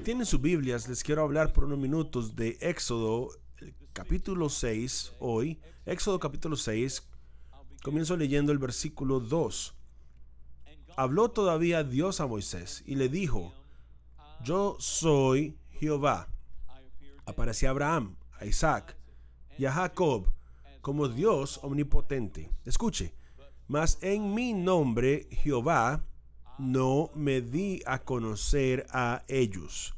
tienen sus Biblias, les quiero hablar por unos minutos de Éxodo capítulo 6 hoy. Éxodo capítulo 6, comienzo leyendo el versículo 2. Habló todavía Dios a Moisés y le dijo, yo soy Jehová. Apareció a Abraham, a Isaac y a Jacob como Dios omnipotente. Escuche, mas en mi nombre Jehová no me di a conocer a ellos.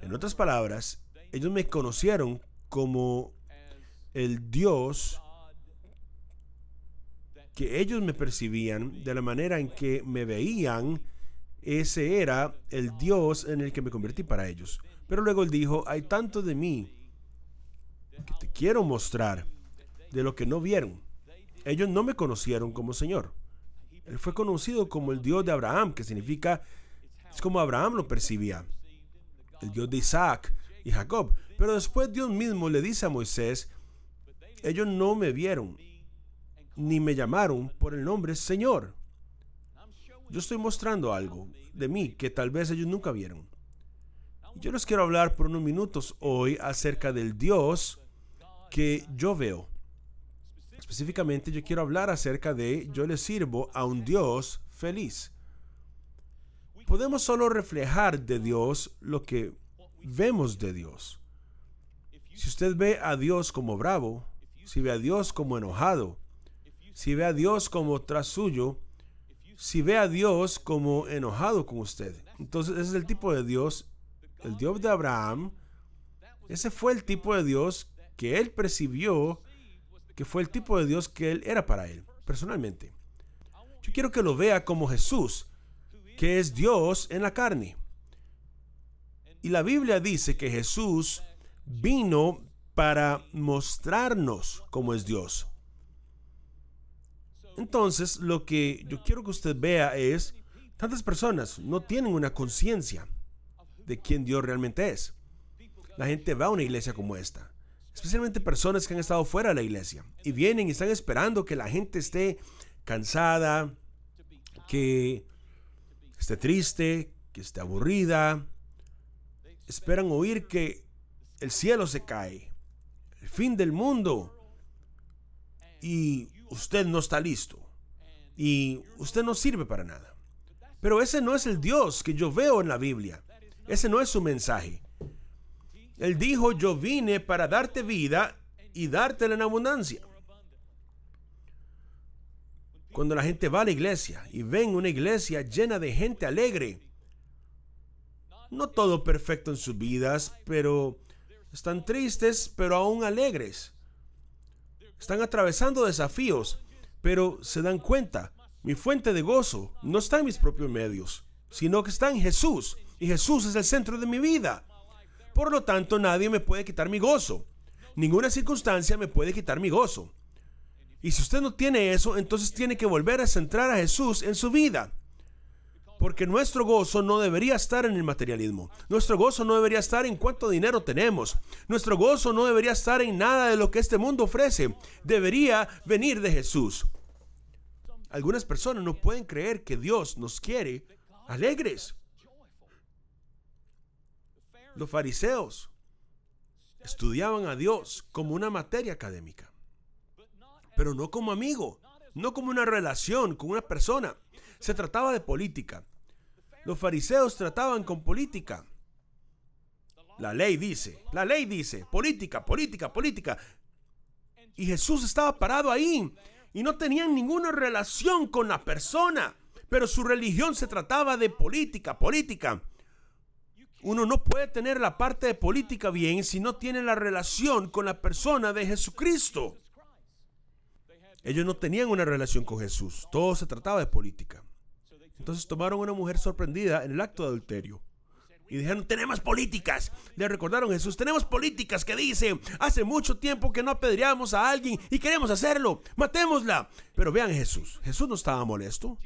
En otras palabras, ellos me conocieron como el Dios que ellos me percibían, de la manera en que me veían, ese era el Dios en el que me convertí para ellos. Pero luego él dijo, hay tanto de mí que te quiero mostrar de lo que no vieron. Ellos no me conocieron como Señor. Él fue conocido como el Dios de Abraham, que significa, es como Abraham lo percibía, el Dios de Isaac y Jacob. Pero después Dios mismo le dice a Moisés, ellos no me vieron, ni me llamaron por el nombre Señor. Yo estoy mostrando algo de mí que tal vez ellos nunca vieron. Yo les quiero hablar por unos minutos hoy acerca del Dios que yo veo. Específicamente yo quiero hablar acerca de yo le sirvo a un Dios feliz. Podemos solo reflejar de Dios lo que vemos de Dios. Si usted ve a Dios como bravo, si ve a Dios como enojado, si ve a Dios como tras suyo, si ve a Dios como enojado con usted. Entonces ese es el tipo de Dios, el Dios de Abraham. Ese fue el tipo de Dios que él percibió que fue el tipo de Dios que él era para él, personalmente. Yo quiero que lo vea como Jesús, que es Dios en la carne. Y la Biblia dice que Jesús vino para mostrarnos cómo es Dios. Entonces, lo que yo quiero que usted vea es, tantas personas no tienen una conciencia de quién Dios realmente es. La gente va a una iglesia como esta especialmente personas que han estado fuera de la iglesia y vienen y están esperando que la gente esté cansada, que esté triste, que esté aburrida. Esperan oír que el cielo se cae, el fin del mundo y usted no está listo y usted no sirve para nada. Pero ese no es el Dios que yo veo en la Biblia. Ese no es su mensaje. Él dijo, yo vine para darte vida y dártela en abundancia. Cuando la gente va a la iglesia y ven una iglesia llena de gente alegre, no todo perfecto en sus vidas, pero están tristes, pero aún alegres. Están atravesando desafíos, pero se dan cuenta, mi fuente de gozo no está en mis propios medios, sino que está en Jesús, y Jesús es el centro de mi vida. Por lo tanto, nadie me puede quitar mi gozo. Ninguna circunstancia me puede quitar mi gozo. Y si usted no tiene eso, entonces tiene que volver a centrar a Jesús en su vida. Porque nuestro gozo no debería estar en el materialismo. Nuestro gozo no debería estar en cuánto dinero tenemos. Nuestro gozo no debería estar en nada de lo que este mundo ofrece. Debería venir de Jesús. Algunas personas no pueden creer que Dios nos quiere alegres. Los fariseos estudiaban a Dios como una materia académica, pero no como amigo, no como una relación con una persona. Se trataba de política. Los fariseos trataban con política. La ley dice, la ley dice, política, política, política. Y Jesús estaba parado ahí y no tenían ninguna relación con la persona, pero su religión se trataba de política, política. Uno no puede tener la parte de política bien si no tiene la relación con la persona de Jesucristo. Ellos no tenían una relación con Jesús, todo se trataba de política. Entonces tomaron una mujer sorprendida en el acto de adulterio. Y dijeron, tenemos políticas. Le recordaron a Jesús, tenemos políticas que dicen, hace mucho tiempo que no apedreamos a alguien y queremos hacerlo, matémosla. Pero vean Jesús, Jesús no estaba molesto,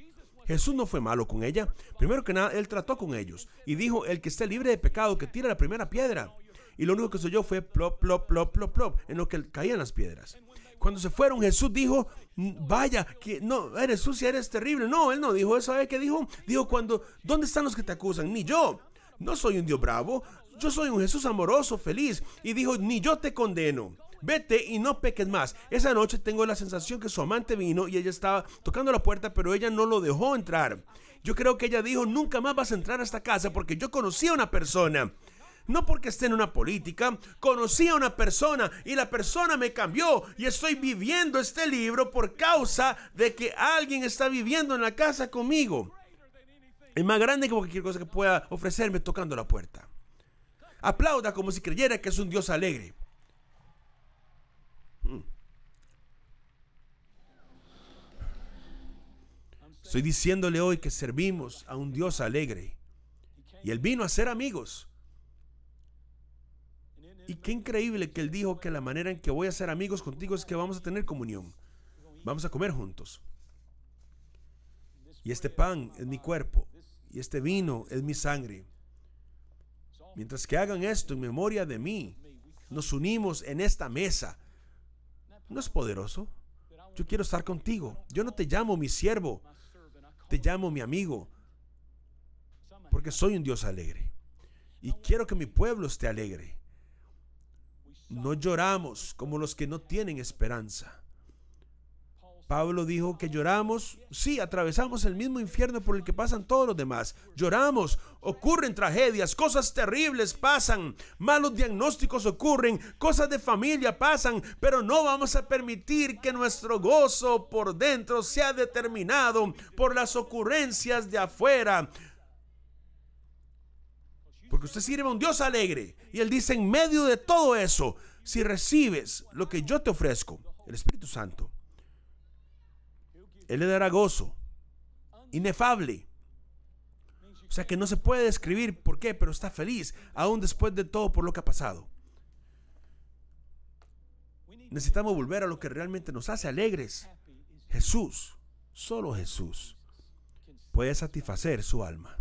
Jesús no fue malo con ella. Primero que nada, él trató con ellos y dijo, el que esté libre de pecado, que tire la primera piedra. Y lo único que se oyó fue plop, plop, plop, plop, plop, en lo que caían las piedras. Cuando se fueron, Jesús dijo, vaya, que no, eres sucia, eres terrible. No, él no dijo eso. qué dijo? Dijo cuando, ¿dónde están los que te acusan? Ni yo. No soy un Dios bravo. Yo soy un Jesús amoroso, feliz. Y dijo, ni yo te condeno vete y no peques más. Esa noche tengo la sensación que su amante vino y ella estaba tocando la puerta, pero ella no lo dejó entrar. Yo creo que ella dijo, nunca más vas a entrar a esta casa porque yo conocí a una persona no porque esté en una política. Conocí a una persona y la persona me cambió y estoy viviendo este libro por causa de que alguien está viviendo en la casa conmigo. Es más grande que cualquier cosa que pueda ofrecerme tocando la puerta. Aplauda como si creyera que es un Dios alegre. Estoy diciéndole hoy que servimos a un Dios alegre. Y Él vino a ser amigos. Y qué increíble que Él dijo que la manera en que voy a ser amigos contigo es que vamos a tener comunión. Vamos a comer juntos. Y este pan es mi cuerpo. Y este vino es mi sangre. Mientras que hagan esto en memoria de mí, nos unimos en esta mesa. ¿No es poderoso? Yo quiero estar contigo. Yo no te llamo mi siervo. Te llamo mi amigo, porque soy un Dios alegre. Y quiero que mi pueblo esté alegre. No lloramos como los que no tienen esperanza. Pablo dijo que lloramos, sí, atravesamos el mismo infierno por el que pasan todos los demás. Lloramos, ocurren tragedias, cosas terribles pasan, malos diagnósticos ocurren, cosas de familia pasan, pero no vamos a permitir que nuestro gozo por dentro sea determinado por las ocurrencias de afuera. Porque usted sirve a un Dios alegre. Y Él dice, en medio de todo eso, si recibes lo que yo te ofrezco, el Espíritu Santo, él le dará gozo inefable. O sea que no se puede describir por qué, pero está feliz, aún después de todo por lo que ha pasado. Necesitamos volver a lo que realmente nos hace alegres. Jesús, solo Jesús, puede satisfacer su alma.